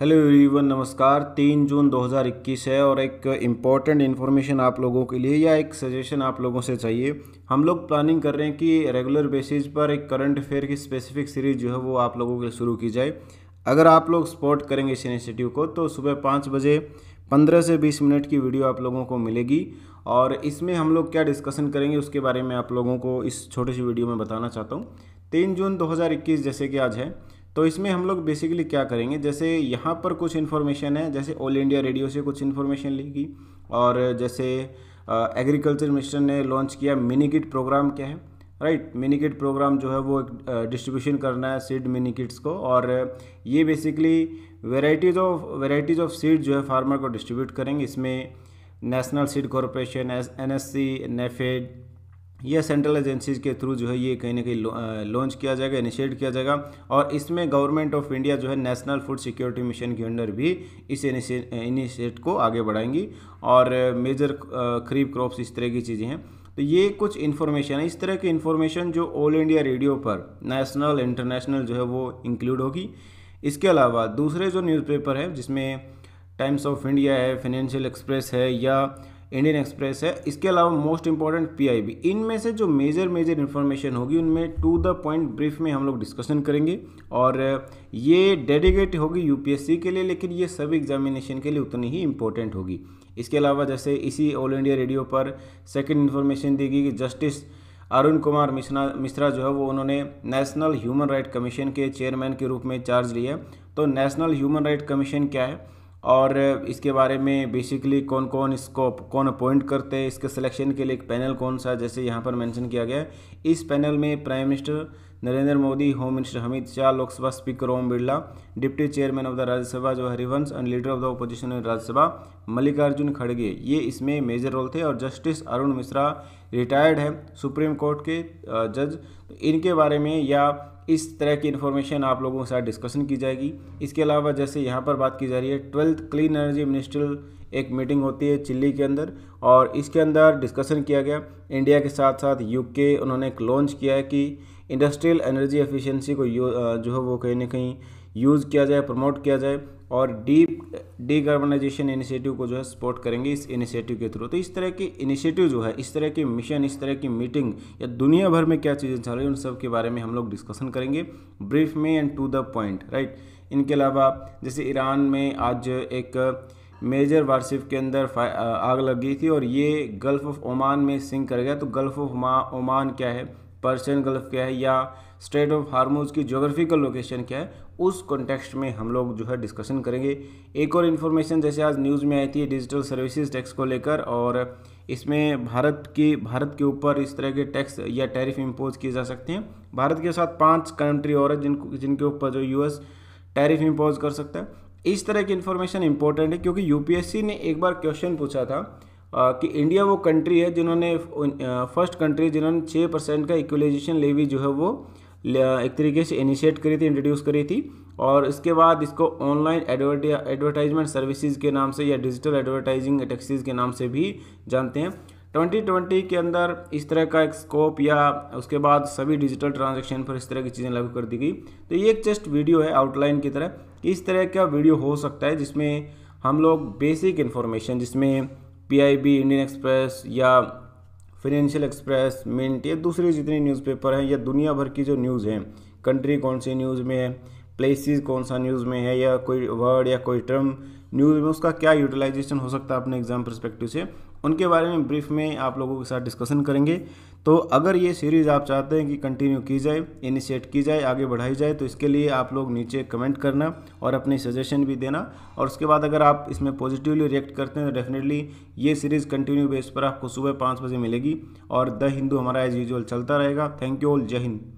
hello everyone नमस्कार तीन जून 2021 है और एक इम्पॉर्टेंट इन्फॉर्मेशन आप लोगों के लिए या एक सजेशन आप लोगों से चाहिए हम लोग प्लानिंग कर रहे हैं कि रेगुलर बेसिस पर एक करंट अफेयर की स्पेसिफिक सीरीज जो है वो आप लोगों के लिए शुरू की जाए अगर आप लोग सपोर्ट करेंगे इस इनिशिएटिव को तो सुबह पाँच बजे पंद्रह से बीस मिनट की वीडियो आप लोगों को मिलेगी और इसमें हम लोग क्या डिस्कशन करेंगे उसके बारे में आप लोगों को इस छोटी सी वीडियो में बताना चाहता हूँ तीन जून दो जैसे कि आज है तो इसमें हम लोग बेसिकली क्या करेंगे जैसे यहाँ पर कुछ इन्फॉर्मेशन है जैसे ऑल इंडिया रेडियो से कुछ इन्फॉर्मेशन लेगी और जैसे एग्रीकल्चर मिनिस्टर ने लॉन्च किया मिनी किट प्रोग्राम क्या है राइट मिनी किट प्रोग्राम जो है वो डिस्ट्रीब्यूशन करना है सीड मिनी किट्स को और ये basically varieties of varieties of seed जो है फार्मर को डिस्ट्रीब्यूट करेंगे इसमें national seed corporation N S C NAFED यह सेंट्रल एजेंसीज के थ्रू जो है ये कहीं ना कहीं लॉन्च किया जाएगा इनिशिएट किया जाएगा और इसमें गवर्नमेंट ऑफ इंडिया जो है नेशनल फूड सिक्योरिटी मिशन के अंडर भी इस इनिशिएट को आगे बढ़ाएंगी और मेजर खरीफ क्रॉप्स इस तरह की चीज़ें हैं तो ये कुछ इन्फॉर्मेशन है इस तरह की इन्फॉर्मेशन जो ऑल इंडिया रेडियो पर नेशनल इंटरनेशनल जो है वो इंक्लूड होगी इसके अलावा दूसरे जो न्यूज़पेपर है जिसमें टाइम्स ऑफ इंडिया है फाइनेंशियल एक्सप्रेस है या इंडियन एक्सप्रेस है इसके अलावा मोस्ट इंपॉर्टेंट पीआईबी इनमें से जो मेजर मेजर इन्फॉर्मेशन होगी उनमें टू द पॉइंट ब्रीफ में हम लोग डिस्कशन करेंगे और ये डेडिकेट होगी यूपीएससी के लिए लेकिन ये सब एग्जामिनेशन के लिए उतनी ही इंपॉर्टेंट होगी इसके अलावा जैसे इसी ऑल इंडिया रेडियो पर सेकेंड इन्फॉर्मेशन दी गई कि जस्टिस अरुण कुमार मिश्रा मिश्रा जो है वो उन्होंने नेशनल ह्यूमन राइट कमीशन के चेयरमैन के रूप में चार्ज लिया तो नेशनल ह्यूमन राइट कमीशन क्या है और इसके बारे में बेसिकली कौन कौन इसको कौन अपॉइंट करते हैं इसके सिलेक्शन के लिए एक पैनल कौन सा जैसे यहाँ पर मेंशन किया गया है इस पैनल में prime minister Narendra Modi home minister Amit Shah Lok Sabha speaker Om Birla deputy chairman of the Rajya Sabha जो Harivansh and leader of the opposition in Rajya Sabha Mallikarjun खड़गे ये इसमें मेजर रोल थे और जस्टिस अरुण मिश्रा रिटायर्ड है सुप्रीम कोर्ट के जज तो इनके बारे में या इस तरह की इन्फॉर्मेशन आप लोगों के साथ डिस्कशन की जाएगी इसके अलावा जैसे यहाँ पर बात की जा रही है ट्वेल्थ क्लीन एनर्जी मिनिस्टर एक मीटिंग होती है चिल्ली के अंदर और इसके अंदर डिस्कशन किया गया इंडिया के साथ साथ यूके उन्होंने एक लॉन्च किया है कि इंडस्ट्रियल एनर्जी एफिशिएंसी को जो है वो कहीं ना कहीं यूज़ किया जाए प्रमोट किया जाए और डीप डीकार्बनाइजेशन इनिशिएटिव को जो है सपोर्ट करेंगे इस इनिशिएटिव के थ्रू तो इस तरह की इनिशिएटिव जो है इस तरह के मिशन इस तरह की मीटिंग या दुनिया भर में क्या चीज़ें चल रही हैं उन सब के बारे में हम लोग डिस्कशन करेंगे ब्रीफ में and to the point right इनके अलावा जैसे ईरान में आज एक मेजर वारशिप के अंदर आग लग गई थी और ये गल्फ़ ऑफ ओमान में सिंक कर गया तो गल्फ़ ऑफ ओमान क्या है पर्शियन गल्फ क्या है या स्ट्रेट ऑफ हारमोज की जोग्राफिकल लोकेशन क्या है उस कॉन्टेक्स्ट में हम लोग जो है डिस्कशन करेंगे एक और इन्फॉर्मेशन जैसे आज न्यूज़ में आई थी डिजिटल सर्विसेज टैक्स को लेकर और इसमें भारत की भारत के ऊपर इस तरह के टैक्स या टैरिफ इम्पोज किए जा सकते हैं भारत के साथ पाँच कंट्री और है जिनको जिनके ऊपर जो यूएस टैरिफ इम्पोज कर सकता है इस तरह की इन्फॉर्मेशन इंपॉर्टेंट है क्योंकि यूपीएससी ने एक बार क्वेश्चन पूछा था कि इंडिया वो कंट्री है जिन्होंने फर्स्ट कंट्री जिन्होंने छः परसेंट का इक्वलाइजेशन लेवी जो है वो एक तरीके से इनिशिएट करी थी इंट्रोड्यूस करी थी और इसके बाद इसको ऑनलाइन एडवर्टाइजमेंट सर्विसेज के नाम से या डिजिटल एडवर्टाइजिंग टैक्सीज के नाम से भी जानते हैं 2020 के अंदर इस तरह का एक स्कोप या उसके बाद सभी डिजिटल ट्रांजेक्शन पर इस तरह की चीज़ें लागू कर दी गई तो ये एक जस्ट वीडियो है आउटलाइन की तरह इस तरह का वीडियो हो सकता है जिसमें हम लोग बेसिक इन्फॉर्मेशन जिसमें पीआईबी इंडियन एक्सप्रेस या फिनेंशियल एक्सप्रेस मिंट या दूसरे जितने न्यूज़पेपर हैं या दुनिया भर की जो न्यूज़ हैं कंट्री कौन सी न्यूज़ में है प्लेसेस कौन सा न्यूज़ में है या कोई वर्ड या कोई टर्म न्यूज़ में उसका क्या यूटिलाइजेशन हो सकता है अपने एग्जाम परस्पेक्टिव से उनके बारे में ब्रीफ में आप लोगों के साथ डिस्कशन करेंगे तो अगर ये सीरीज़ आप चाहते हैं कि कंटिन्यू की जाए इनिशिएट की जाए आगे बढ़ाई जाए तो इसके लिए आप लोग नीचे कमेंट करना और अपने सजेशन भी देना और उसके बाद अगर आप इसमें पॉजिटिवली रिएक्ट करते हैं तो डेफिनेटली ये सीरीज़ कंटिन्यू बेस पर आपको सुबह पाँच बजे मिलेगी और द हिंदू हमारा एज यूजल चलता रहेगा थैंक यू ऑल जय हिंद